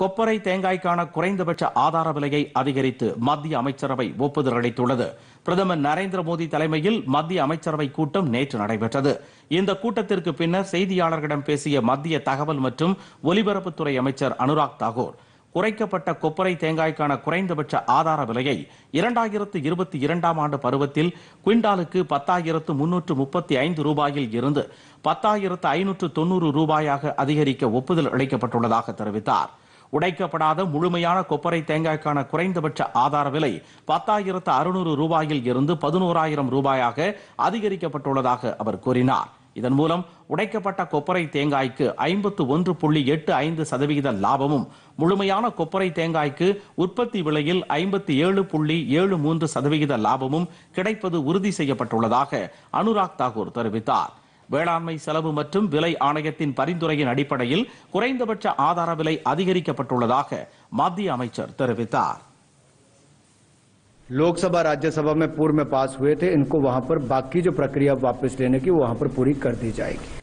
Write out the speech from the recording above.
கொப்பரை தேங்காய்க்கான குறைந்தபட்ச ஆதார விலையை அதிகரித்து மத்திய அமைச்சரவை ஒப்புதல் அளித்துள்ளது பிரதமர் நரேந்திர மோடி தலைமையில் மத்திய அமைச்சரவை கூட்டம் நேற்று நடைபெற்றது இந்த கூட்டத்திற்கு பின்னர் செய்தியாளர்களிடம் பேசிய மத்திய தகவல் மற்றும் ஒலிபரப்புத்துறை அமைச்சர் அனுராக் தாகூர் குறைக்கப்பட்ட கொப்பரை தேங்காய்க்கான குறைந்தபட்ச ஆதார விலையை இரண்டாயிரத்து இருபத்தி இரண்டாம் ஆண்டு பருவத்தில் குவிண்டாலுக்கு பத்தாயிரத்து முன்னூற்று முப்பத்தி ஐந்து ரூபாயில் இருந்து பத்தாயிரத்து ஐநூற்று தொன்னூறு ரூபாயாக அதிகரிக்க ஒப்புதல் அளிக்கப்பட்டுள்ளதாக தெரிவித்தார் உடைக்கப்படாத முழுமையான கொப்பரை தேங்காய்க்கான குறைந்தபட்ச ஆதார விலை பத்தாயிரத்து அறுநூறு ரூபாயில் இருந்து பதினோராயிரம் ரூபாயாக அதிகரிக்கப்பட்டுள்ளதாக அவர் கூறினார் இதன் மூலம் உடைக்கப்பட்ட கொப்பரை தேங்காய்க்கு ஐம்பத்து ஒன்று புள்ளி எட்டு ஐந்து சதவிகித லாபமும் முழுமையான கொப்பரை தேங்காய்க்கு உற்பத்தி விலையில் ஐம்பத்தி ஏழு புள்ளி ஏழு மூன்று சதவிகித லாபமும் கிடைப்பது உறுதி செய்யப்பட்டுள்ளதாக அனுராக் தாகூர் தெரிவித்தார் வேளாண்மை சலபு மற்றும் விலை ஆணயத்தின் பரிந்துரையின் அடிப்படையில் குறைந்தபட்ச ஆதார விலை அதிகரிக்கப்பட்டுள்ளதுதாக மத்திய அமைச்சர் தெரிவித்தார். लोकसभा राज्यसभा में पूर्व में पास हुए थे इनको वहां पर बाकी जो प्रक्रिया वापस लेने की वहां पर पूरी कर दी जाएगी।